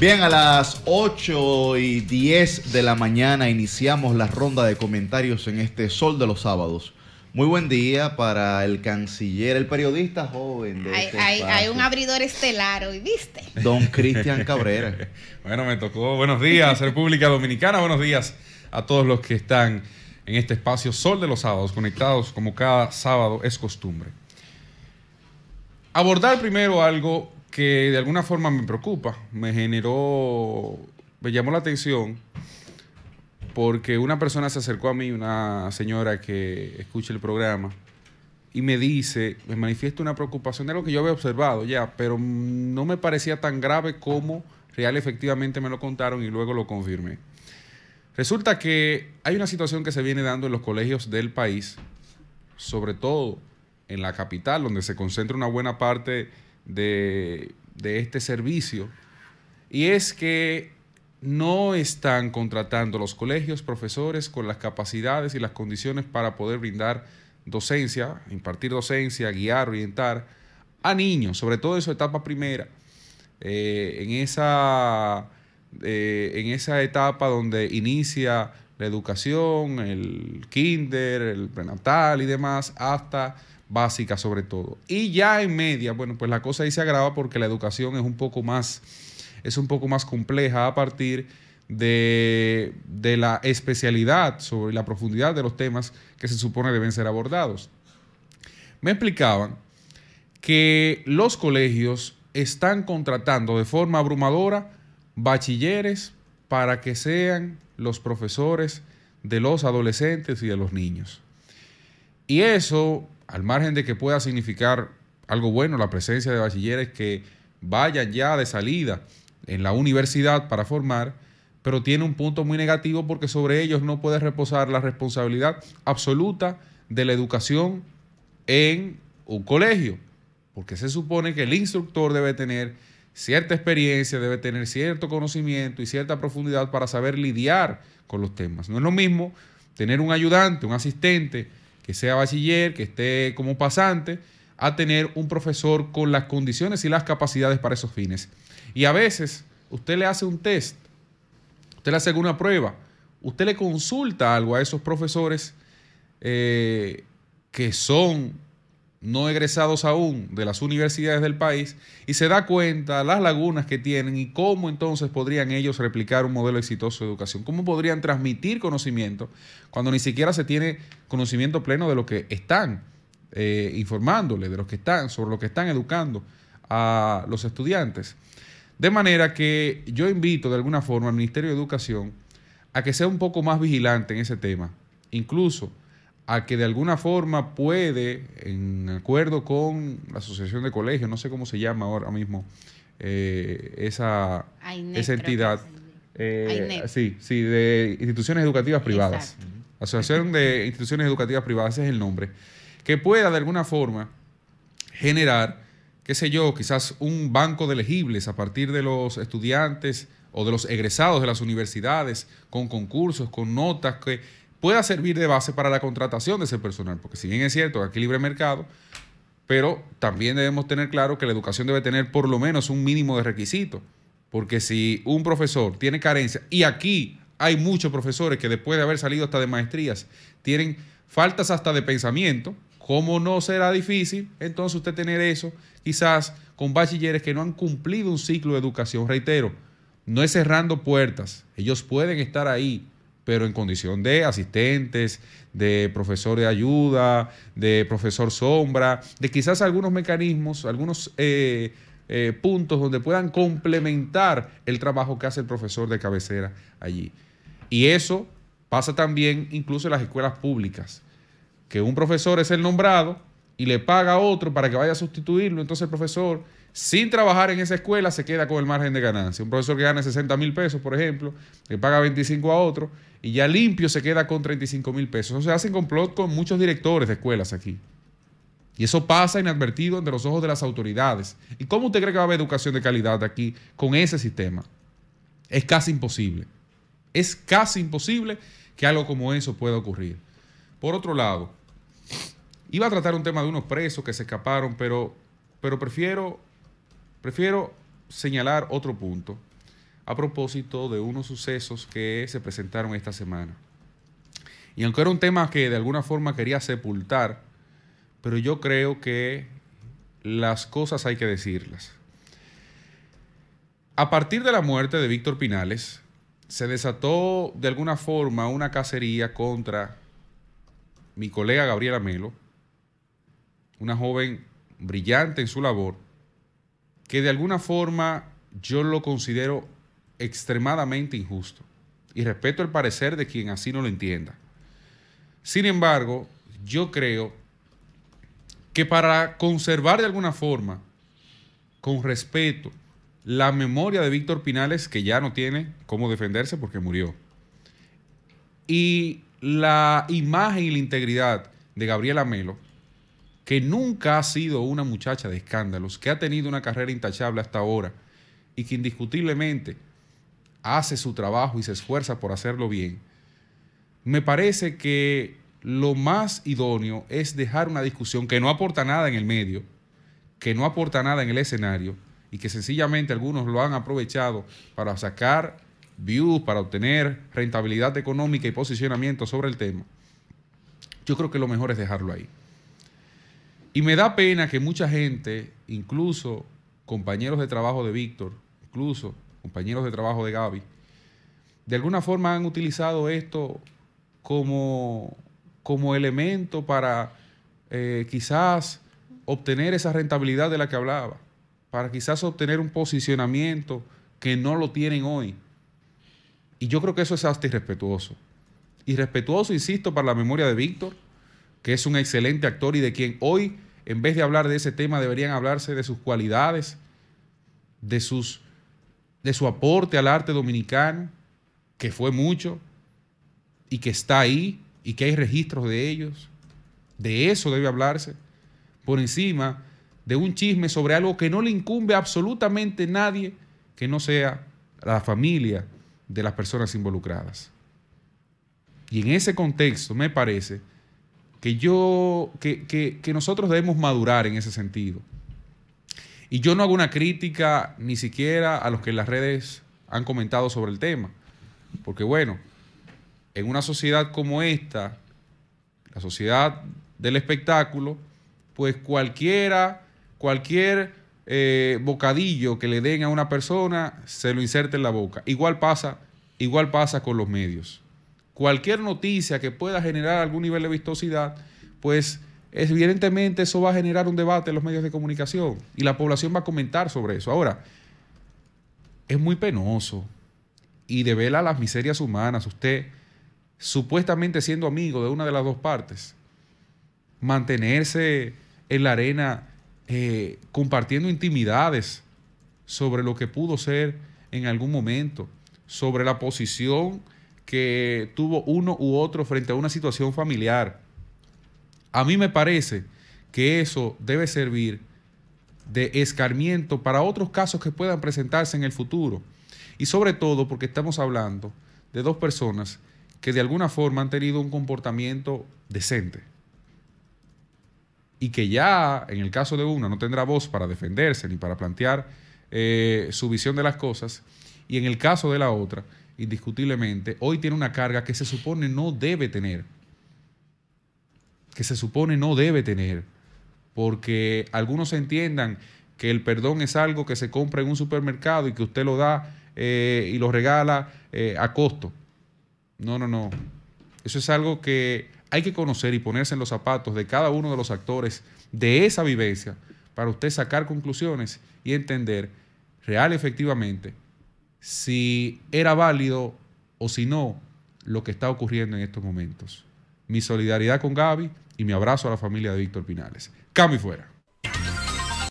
Bien, a las 8 y 10 de la mañana iniciamos la ronda de comentarios en este Sol de los Sábados. Muy buen día para el canciller, el periodista joven. De hay, este un abridor estelar hoy, ¿viste? Don Cristian Cabrera. bueno, me tocó. Buenos días, República Dominicana. Buenos días a todos los que están en este espacio Sol de los Sábados, conectados como cada sábado es costumbre. Abordar primero algo que de alguna forma me preocupa, me generó, me llamó la atención porque una persona se acercó a mí, una señora que escucha el programa, y me dice, me manifiesta una preocupación de lo que yo había observado ya, pero no me parecía tan grave como real efectivamente me lo contaron y luego lo confirmé. Resulta que hay una situación que se viene dando en los colegios del país, sobre todo en la capital, donde se concentra una buena parte de, este servicio, y es que no están contratando los colegios, profesores con las capacidades y las condiciones para poder brindar docencia, impartir docencia, guiar, orientar a niños, sobre todo en su etapa primera, eh, en, esa, eh, en esa etapa donde inicia la educación, el kinder, el prenatal y demás, hasta básica sobre todo. Y ya en media, bueno, pues la cosa ahí se agrava porque la educación es un poco más, es un poco más compleja a partir de, de la especialidad sobre la profundidad de los temas que se supone deben ser abordados. Me explicaban que los colegios están contratando de forma abrumadora bachilleres para que sean los profesores de los adolescentes y de los niños. Y eso al margen de que pueda significar algo bueno la presencia de bachilleres que vayan ya de salida en la universidad para formar, pero tiene un punto muy negativo porque sobre ellos no puede reposar la responsabilidad absoluta de la educación en un colegio, porque se supone que el instructor debe tener cierta experiencia, debe tener cierto conocimiento y cierta profundidad para saber lidiar con los temas. No es lo mismo tener un ayudante, un asistente, que sea bachiller, que esté como pasante, a tener un profesor con las condiciones y las capacidades para esos fines. Y a veces usted le hace un test, usted le hace alguna prueba, usted le consulta algo a esos profesores eh, que son no egresados aún de las universidades del país y se da cuenta las lagunas que tienen y cómo entonces podrían ellos replicar un modelo exitoso de educación, cómo podrían transmitir conocimiento cuando ni siquiera se tiene conocimiento pleno de lo que están eh, informándole, de lo que están, sobre lo que están educando a los estudiantes. De manera que yo invito de alguna forma al Ministerio de Educación a que sea un poco más vigilante en ese tema, incluso a que de alguna forma puede, en acuerdo con la Asociación de Colegios, no sé cómo se llama ahora mismo, eh, esa, esa entidad, eh, sí, sí, de instituciones educativas privadas. Asociación de Instituciones Educativas Privadas, ese es el nombre, que pueda de alguna forma generar, qué sé yo, quizás un banco de elegibles a partir de los estudiantes o de los egresados de las universidades, con concursos, con notas que pueda servir de base para la contratación de ese personal, porque si bien es cierto que aquí libre mercado, pero también debemos tener claro que la educación debe tener por lo menos un mínimo de requisitos, porque si un profesor tiene carencia, y aquí hay muchos profesores que después de haber salido hasta de maestrías tienen faltas hasta de pensamiento, ¿cómo no será difícil entonces usted tener eso quizás con bachilleres que no han cumplido un ciclo de educación? Reitero, no es cerrando puertas, ellos pueden estar ahí pero en condición de asistentes, de profesor de ayuda, de profesor sombra, de quizás algunos mecanismos, algunos eh, eh, puntos donde puedan complementar el trabajo que hace el profesor de cabecera allí. Y eso pasa también incluso en las escuelas públicas, que un profesor es el nombrado, y le paga a otro para que vaya a sustituirlo, entonces el profesor, sin trabajar en esa escuela, se queda con el margen de ganancia. Un profesor que gana 60 mil pesos, por ejemplo, le paga 25 a otro y ya limpio se queda con 35 mil pesos. O se hacen complot con muchos directores de escuelas aquí. Y eso pasa inadvertido ante los ojos de las autoridades. ¿Y cómo usted cree que va a haber educación de calidad aquí con ese sistema? Es casi imposible. Es casi imposible que algo como eso pueda ocurrir. Por otro lado, Iba a tratar un tema de unos presos que se escaparon, pero, pero prefiero, prefiero señalar otro punto a propósito de unos sucesos que se presentaron esta semana. Y aunque era un tema que de alguna forma quería sepultar, pero yo creo que las cosas hay que decirlas. A partir de la muerte de Víctor Pinales, se desató de alguna forma una cacería contra mi colega Gabriela Melo, una joven brillante en su labor, que de alguna forma yo lo considero extremadamente injusto y respeto el parecer de quien así no lo entienda. Sin embargo, yo creo que para conservar de alguna forma, con respeto, la memoria de Víctor Pinales, que ya no tiene cómo defenderse porque murió, y la imagen y la integridad de Gabriela Melo, que nunca ha sido una muchacha de escándalos, que ha tenido una carrera intachable hasta ahora y que indiscutiblemente hace su trabajo y se esfuerza por hacerlo bien, me parece que lo más idóneo es dejar una discusión que no aporta nada en el medio, que no aporta nada en el escenario y que sencillamente algunos lo han aprovechado para sacar views, para obtener rentabilidad económica y posicionamiento sobre el tema. Yo creo que lo mejor es dejarlo ahí. Y me da pena que mucha gente, incluso compañeros de trabajo de Víctor, incluso compañeros de trabajo de Gaby, de alguna forma han utilizado esto como, como elemento para eh, quizás obtener esa rentabilidad de la que hablaba, para quizás obtener un posicionamiento que no lo tienen hoy. Y yo creo que eso es hasta irrespetuoso. Irrespetuoso, insisto, para la memoria de Víctor, que es un excelente actor y de quien hoy, en vez de hablar de ese tema, deberían hablarse de sus cualidades, de, sus, de su aporte al arte dominicano, que fue mucho y que está ahí y que hay registros de ellos. De eso debe hablarse por encima de un chisme sobre algo que no le incumbe a absolutamente nadie que no sea la familia de las personas involucradas. Y en ese contexto me parece que yo, que, que, que nosotros debemos madurar en ese sentido. Y yo no hago una crítica ni siquiera a los que en las redes han comentado sobre el tema. Porque bueno, en una sociedad como esta, la sociedad del espectáculo, pues cualquiera, cualquier eh, bocadillo que le den a una persona, se lo inserta en la boca. Igual pasa, igual pasa con los medios cualquier noticia que pueda generar algún nivel de vistosidad, pues evidentemente eso va a generar un debate en los medios de comunicación y la población va a comentar sobre eso. Ahora, es muy penoso y devela las miserias humanas. Usted, supuestamente siendo amigo de una de las dos partes, mantenerse en la arena eh, compartiendo intimidades sobre lo que pudo ser en algún momento, sobre la posición que tuvo uno u otro frente a una situación familiar. A mí me parece que eso debe servir de escarmiento para otros casos que puedan presentarse en el futuro. Y sobre todo porque estamos hablando de dos personas que de alguna forma han tenido un comportamiento decente. Y que ya, en el caso de una, no tendrá voz para defenderse ni para plantear eh, su visión de las cosas. Y en el caso de la otra, indiscutiblemente, hoy tiene una carga que se supone no debe tener. Que se supone no debe tener. Porque algunos entiendan que el perdón es algo que se compra en un supermercado y que usted lo da eh, y lo regala eh, a costo. No, no, no. Eso es algo que hay que conocer y ponerse en los zapatos de cada uno de los actores de esa vivencia para usted sacar conclusiones y entender real efectivamente si era válido o si no lo que está ocurriendo en estos momentos. Mi solidaridad con Gaby y mi abrazo a la familia de Víctor Pinales. ¡Cami fuera.